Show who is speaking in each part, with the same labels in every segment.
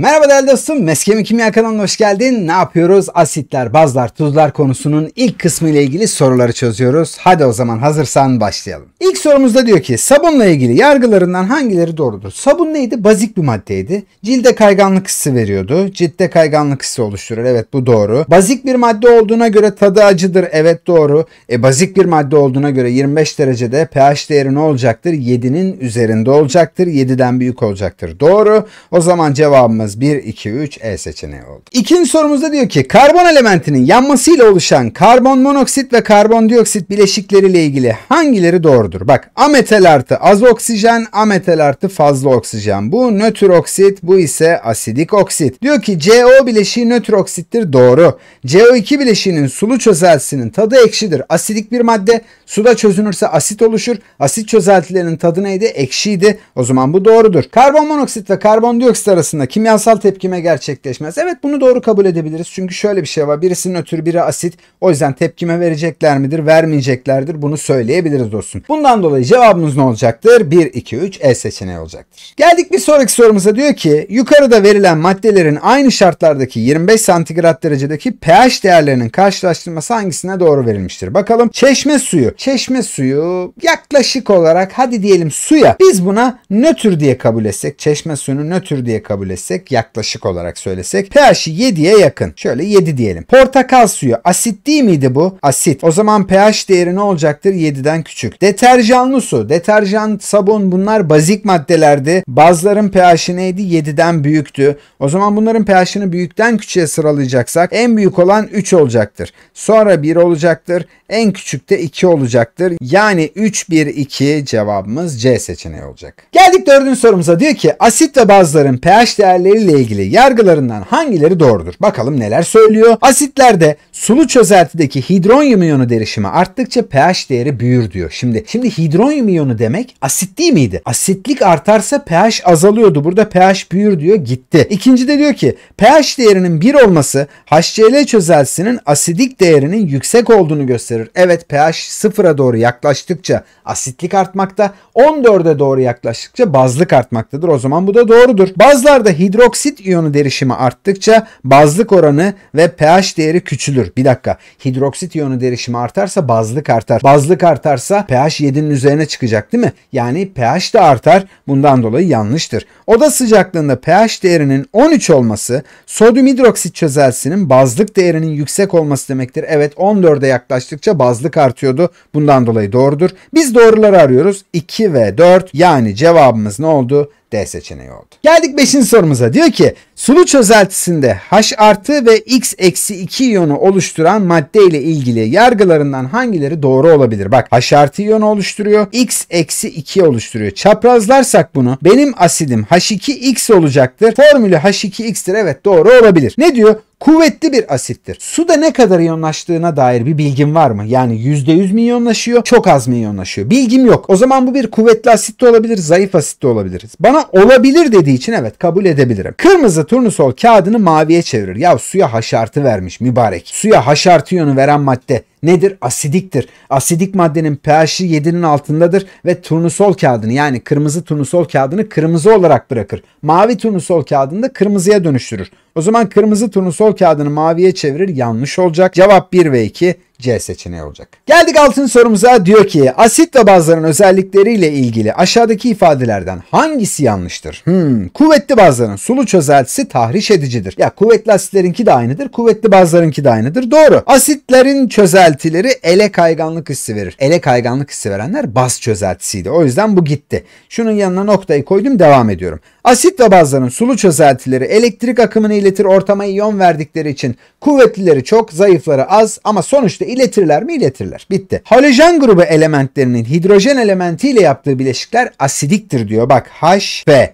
Speaker 1: Merhaba değerli dostum, Meskemi Kimya kanalına hoş geldin. Ne yapıyoruz? Asitler, bazlar, tuzlar konusunun ilk kısmı ile ilgili soruları çözüyoruz. Hadi o zaman hazırsan başlayalım. İlk sorumuzda diyor ki sabunla ilgili yargılarından hangileri doğrudur? Sabun neydi? Bazik bir maddeydi. Cilde kayganlık hissi veriyordu. Cilde kayganlık hissi oluşturur. Evet bu doğru. Bazik bir madde olduğuna göre tadı acıdır. Evet doğru. E bazik bir madde olduğuna göre 25 derecede pH değeri ne olacaktır? 7'nin üzerinde olacaktır. 7'den büyük olacaktır. Doğru. O zaman cevabımız Cevabımız 1, 2, 3 E seçeneği oldu. İkinci sorumuzda diyor ki karbon elementinin yanmasıyla oluşan karbon monoksit ve karbondioksit bileşikleriyle ilgili hangileri doğrudur? Bak ametal artı az oksijen, ametal artı fazla oksijen. Bu nötr oksit, bu ise asidik oksit. Diyor ki CO bileşiği nötr oksittir doğru. CO2 bileşiğinin sulu çözeltisinin tadı ekşidir. Asidik bir madde suda çözünürse asit oluşur. Asit çözeltilerinin tadı neydi? Ekşiydi. O zaman bu doğrudur. Karbon monoksit ve karbondioksit arasında kimya kimyasal tepkime gerçekleşmez. Evet bunu doğru kabul edebiliriz. Çünkü şöyle bir şey var. Birisinin ötürü biri asit. O yüzden tepkime verecekler midir? Vermeyeceklerdir. Bunu söyleyebiliriz dostum. Bundan dolayı cevabımız ne olacaktır? 1, 2, 3 E seçeneği olacaktır. Geldik bir sonraki sorumuza diyor ki yukarıda verilen maddelerin aynı şartlardaki 25 santigrat derecedeki pH değerlerinin karşılaştırması hangisine doğru verilmiştir? Bakalım çeşme suyu. Çeşme suyu yaklaşık olarak hadi diyelim suya biz buna nötr diye kabul etsek çeşme suyunu nötr diye kabul etsek söylesek yaklaşık olarak söylesek pH 7'ye yakın. Şöyle 7 diyelim. Portakal suyu asit değil miydi bu? Asit. O zaman pH değeri ne olacaktır? 7'den küçük. Deterjanlı su, deterjan, sabun bunlar bazik maddelerdi. Bazların pH'i neydi? 7'den büyüktü. O zaman bunların pH'ini büyükten küçüğe sıralayacaksak en büyük olan 3 olacaktır. Sonra 1 olacaktır. En küçük de 2 olacaktır. Yani 3 1 2 cevabımız C seçeneği olacak. Geldik dördüncü sorumuza. Diyor ki asit ve bazların pH değerleri değerleriyle ilgili yargılarından hangileri doğrudur? Bakalım neler söylüyor. Asitlerde sulu çözeltideki hidronyum iyonu derişimi arttıkça pH değeri büyür diyor. Şimdi şimdi hidronyum iyonu demek asit değil miydi? Asitlik artarsa pH azalıyordu. Burada pH büyür diyor gitti. İkinci de diyor ki pH değerinin 1 olması HCl çözeltisinin asidik değerinin yüksek olduğunu gösterir. Evet pH sıfıra doğru yaklaştıkça asitlik artmakta, 14'e doğru yaklaştıkça bazlık artmaktadır. O zaman bu da doğrudur. Bazlarda hidronyum Hidroksit iyonu derişimi arttıkça bazlık oranı ve pH değeri küçülür. Bir dakika. Hidroksit iyonu derişimi artarsa bazlık artar. Bazlık artarsa pH 7'nin üzerine çıkacak değil mi? Yani pH de artar. Bundan dolayı yanlıştır. Oda sıcaklığında pH değerinin 13 olması sodyum hidroksit çözelsinin bazlık değerinin yüksek olması demektir. Evet 14'e yaklaştıkça bazlık artıyordu. Bundan dolayı doğrudur. Biz doğruları arıyoruz. 2 ve 4 yani cevabımız ne oldu? D seçeneği oldu. Geldik 5. sorumuza. Diyor ki Sulu çözeltisinde H artı ve X eksi 2 iyonu oluşturan madde ile ilgili yargılarından hangileri doğru olabilir? Bak H artı iyonu oluşturuyor. X eksi 2 oluşturuyor. Çaprazlarsak bunu benim asidim H2X olacaktır. Formülü H2X'tir. Evet doğru olabilir. Ne diyor? kuvvetli bir asittir. Suda ne kadar iyonlaştığına dair bir bilgim var mı? Yani %100 mi iyonlaşıyor, çok az mı iyonlaşıyor? Bilgim yok. O zaman bu bir kuvvetli asit de olabilir, zayıf asit de olabiliriz. Bana olabilir dediği için evet kabul edebilirim. Kırmızı Saturnusol kağıdını maviye çevirir. Ya suya haşartı vermiş mübarek. Suya haşartı yönü veren madde nedir? Asidiktir. Asidik maddenin pH'i 7'nin altındadır ve turnusol kağıdını yani kırmızı turnusol kağıdını kırmızı olarak bırakır. Mavi turnusol kağıdını da kırmızıya dönüştürür. O zaman kırmızı turnusol kağıdını maviye çevirir yanlış olacak. Cevap 1 ve 2. C seçeneği olacak. Geldik altın sorumuza diyor ki asit ve bazların özellikleriyle ilgili aşağıdaki ifadelerden hangisi yanlıştır? Hmm, kuvvetli bazların sulu çözeltisi tahriş edicidir. Ya kuvvetli asitlerinki de aynıdır kuvvetli bazlarınki de aynıdır doğru. Asitlerin çözeltileri ele kayganlık hissi verir. Ele kayganlık hissi verenler baz çözeltisiydi o yüzden bu gitti. Şunun yanına noktayı koydum devam ediyorum. Asit ve bazların sulu çözeltileri elektrik akımını iletir ortama iyon verdikleri için kuvvetlileri çok zayıfları az ama sonuçta elemente iletirler mi? İletirler. Bitti. Halojen grubu elementlerinin hidrojen elementiyle yaptığı bileşikler asidiktir diyor. Bak H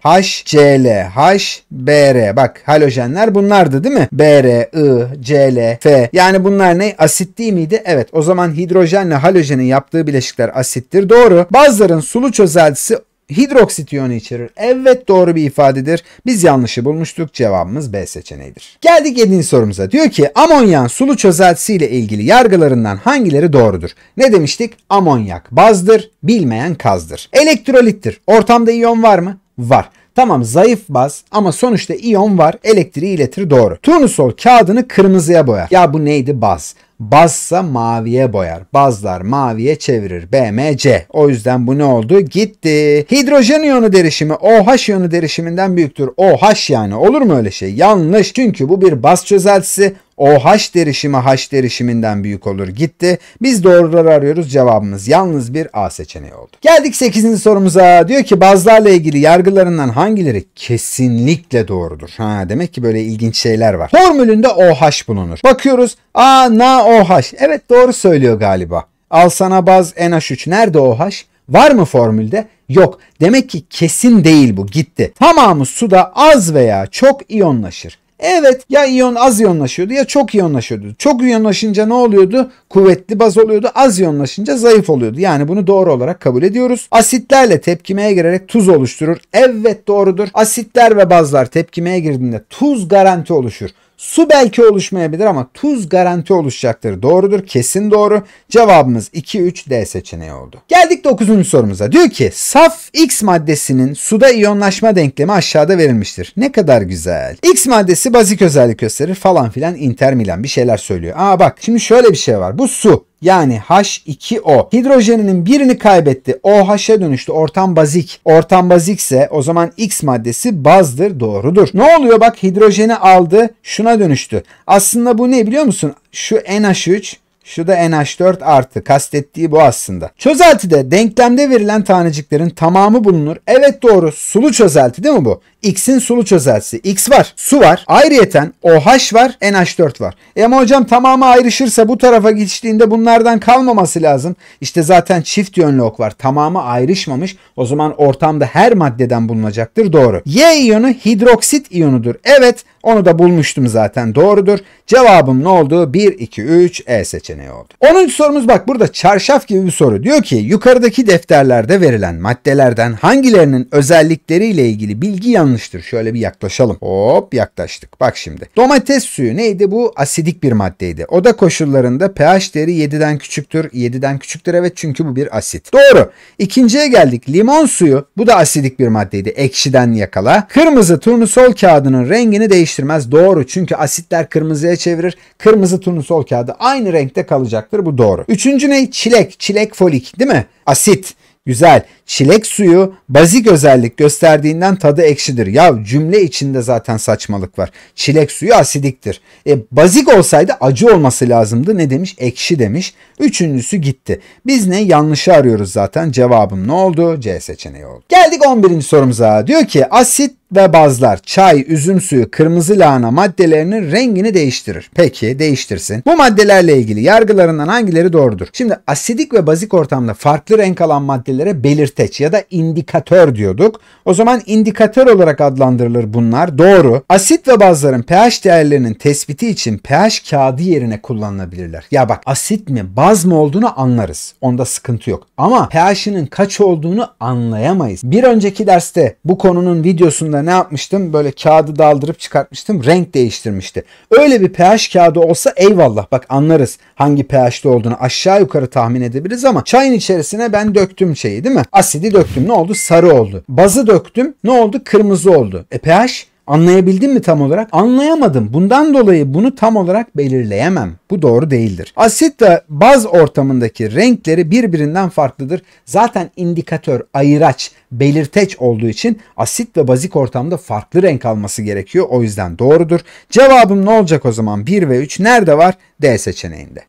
Speaker 1: H Cl H Br Bak halojenler bunlardı değil mi? Br, I, Cl, F. Yani bunlar ne? Asit değil miydi? Evet. O zaman hidrojenle halojenin yaptığı bileşikler asittir. Doğru. Bazıların sulu çözeltisi hidroksit iyonu içerir. Evet doğru bir ifadedir. Biz yanlışı bulmuştuk. Cevabımız B seçeneğidir. Geldik 7. sorumuza. Diyor ki amonyan sulu çözeltisi ile ilgili yargılarından hangileri doğrudur? Ne demiştik? Amonyak bazdır, bilmeyen kazdır. Elektrolittir. Ortamda iyon var mı? Var. Tamam zayıf baz ama sonuçta iyon var. Elektriği iletir doğru. Turnusol kağıdını kırmızıya boyar. Ya bu neydi baz? Bazsa maviye boyar. Bazlar maviye çevirir. BMC. O yüzden bu ne oldu? Gitti. Hidrojen iyonu derişimi OH iyonu derişiminden büyüktür. OH yani. Olur mu öyle şey? Yanlış. Çünkü bu bir baz çözeltisi. OH derişimi H derişiminden büyük olur gitti. Biz doğruları arıyoruz cevabımız yalnız bir A seçeneği oldu. Geldik 8. sorumuza. Diyor ki bazlarla ilgili yargılarından hangileri kesinlikle doğrudur? Ha demek ki böyle ilginç şeyler var. Formülünde OH bulunur. Bakıyoruz. A, Na, OH. Evet doğru söylüyor galiba. Al sana baz NH3. Nerede OH? Var mı formülde? Yok. Demek ki kesin değil bu. Gitti. Tamamı suda az veya çok iyonlaşır. Evet ya iyon az iyonlaşıyordu ya çok iyonlaşıyordu. Çok iyonlaşınca ne oluyordu? Kuvvetli baz oluyordu. Az iyonlaşınca zayıf oluyordu. Yani bunu doğru olarak kabul ediyoruz. Asitlerle tepkimeye girerek tuz oluşturur. Evet doğrudur. Asitler ve bazlar tepkimeye girdiğinde tuz garanti oluşur. Su belki oluşmayabilir ama tuz garanti oluşacaktır. Doğrudur. Kesin doğru. Cevabımız 2-3 D seçeneği oldu. Geldik 9. sorumuza. Diyor ki saf X maddesinin suda iyonlaşma denklemi aşağıda verilmiştir. Ne kadar güzel. X maddesi bazik özellik gösterir falan filan intermilan bir şeyler söylüyor. Aa bak şimdi şöyle bir şey var. Bu su yani H2O. Hidrojeninin birini kaybetti. OH'a dönüştü. Ortam bazik. Ortam bazikse o zaman X maddesi bazdır. Doğrudur. Ne oluyor? Bak hidrojeni aldı. Şuna dönüştü. Aslında bu ne biliyor musun? Şu NH3 şu da NH4 artı. Kastettiği bu aslında. Çözeltide denklemde verilen taneciklerin tamamı bulunur. Evet doğru. Sulu çözelti değil mi bu? X'in sulu çözeltisi. X var. Su var. Ayrıyeten OH var. NH4 var. E ama hocam tamamı ayrışırsa bu tarafa geçtiğinde bunlardan kalmaması lazım. İşte zaten çift yönlü ok var. Tamamı ayrışmamış. O zaman ortamda her maddeden bulunacaktır. Doğru. Y iyonu hidroksit iyonudur. Evet onu da bulmuştum zaten doğrudur. Cevabım ne oldu? 1, 2, 3 E seçeneği oldu. 10. sorumuz bak burada çarşaf gibi bir soru. Diyor ki yukarıdaki defterlerde verilen maddelerden hangilerinin özellikleriyle ilgili bilgi yanlıştır? Şöyle bir yaklaşalım. Hop yaklaştık. Bak şimdi. Domates suyu neydi? Bu asidik bir maddeydi. Oda koşullarında pH değeri 7'den küçüktür. 7'den küçüktür evet çünkü bu bir asit. Doğru. İkinciye geldik. Limon suyu. Bu da asidik bir maddeydi. Ekşiden yakala. Kırmızı turnusol kağıdının rengini değiştirdi değiştirmez. Doğru çünkü asitler kırmızıya çevirir. Kırmızı turnusol kağıdı aynı renkte kalacaktır. Bu doğru. Üçüncü ne? Çilek. Çilek folik değil mi? Asit. Güzel. Çilek suyu bazik özellik gösterdiğinden tadı ekşidir. Ya cümle içinde zaten saçmalık var. Çilek suyu asidiktir. E, bazik olsaydı acı olması lazımdı. Ne demiş? Ekşi demiş. Üçüncüsü gitti. Biz ne? Yanlışı arıyoruz zaten. Cevabım ne oldu? C seçeneği oldu. Geldik 11. sorumuza. Diyor ki asit ve bazlar çay, üzüm suyu, kırmızı lahana maddelerinin rengini değiştirir. Peki değiştirsin. Bu maddelerle ilgili yargılarından hangileri doğrudur? Şimdi asidik ve bazik ortamda farklı renk alan maddelere belirteç ya da indikatör diyorduk. O zaman indikatör olarak adlandırılır bunlar. Doğru. Asit ve bazların pH değerlerinin tespiti için pH kağıdı yerine kullanılabilirler. Ya bak asit mi baz mı olduğunu anlarız. Onda sıkıntı yok. Ama pH'inin kaç olduğunu anlayamayız. Bir önceki derste bu konunun videosunda ne yapmıştım? Böyle kağıdı daldırıp çıkartmıştım. Renk değiştirmişti. Öyle bir pH kağıdı olsa eyvallah bak anlarız hangi pH'te olduğunu aşağı yukarı tahmin edebiliriz ama çayın içerisine ben döktüm şeyi değil mi? Asidi döktüm ne oldu? Sarı oldu. Bazı döktüm ne oldu? Kırmızı oldu. E pH Anlayabildim mi tam olarak? Anlayamadım. Bundan dolayı bunu tam olarak belirleyemem. Bu doğru değildir. Asit ve baz ortamındaki renkleri birbirinden farklıdır. Zaten indikatör, ayıraç, belirteç olduğu için asit ve bazik ortamda farklı renk alması gerekiyor. O yüzden doğrudur. Cevabım ne olacak o zaman? 1 ve 3 nerede var? D seçeneğinde.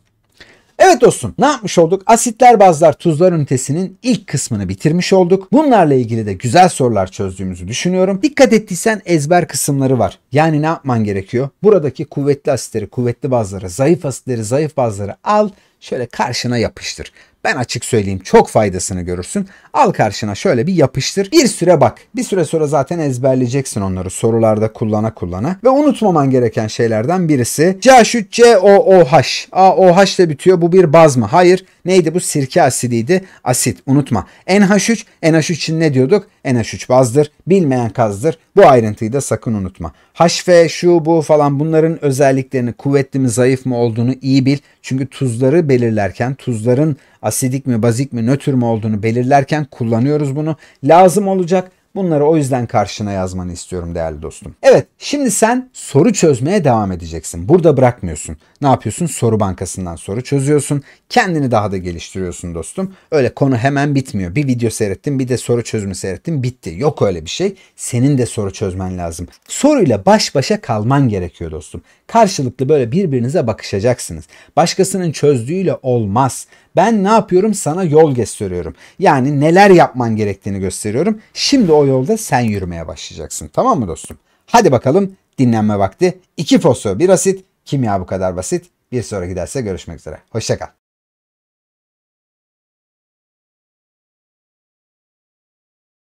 Speaker 1: Evet dostum ne yapmış olduk? Asitler bazlar tuzlar ünitesinin ilk kısmını bitirmiş olduk. Bunlarla ilgili de güzel sorular çözdüğümüzü düşünüyorum. Dikkat ettiysen ezber kısımları var. Yani ne yapman gerekiyor? Buradaki kuvvetli asitleri kuvvetli bazları, zayıf asitleri zayıf bazları al şöyle karşına yapıştır. Ben açık söyleyeyim çok faydasını görürsün. Al karşına şöyle bir yapıştır. Bir süre bak. Bir süre sonra zaten ezberleyeceksin onları sorularda kullana kullana. Ve unutmaman gereken şeylerden birisi C3COOH. H H C O AOH ile bitiyor. Bu bir baz mı? Hayır. Neydi bu? Sirke asidiydi. Asit. Unutma. NH3. NH3 için ne diyorduk? NH3 bazdır. Bilmeyen kazdır. Bu ayrıntıyı da sakın unutma. HF, şu, bu falan bunların özelliklerini kuvvetli mi zayıf mı olduğunu iyi bil. Çünkü tuzları belirlerken tuzların asidik mi bazik mi nötr mü olduğunu belirlerken kullanıyoruz bunu. Lazım olacak Bunları o yüzden karşına yazmanı istiyorum değerli dostum. Evet şimdi sen soru çözmeye devam edeceksin. Burada bırakmıyorsun. Ne yapıyorsun? Soru bankasından soru çözüyorsun. Kendini daha da geliştiriyorsun dostum. Öyle konu hemen bitmiyor. Bir video seyrettin bir de soru çözümü seyrettin bitti. Yok öyle bir şey. Senin de soru çözmen lazım. Soruyla baş başa kalman gerekiyor dostum. Karşılıklı böyle birbirinize bakışacaksınız. Başkasının çözdüğüyle olmaz. Ben ne yapıyorum? Sana yol gösteriyorum. Yani neler yapman gerektiğini gösteriyorum. Şimdi o yolda sen yürümeye başlayacaksın. Tamam mı dostum? Hadi bakalım dinlenme vakti. İki fosfo bir asit. Kimya bu kadar basit. Bir sonraki derste görüşmek üzere. Hoşçakal.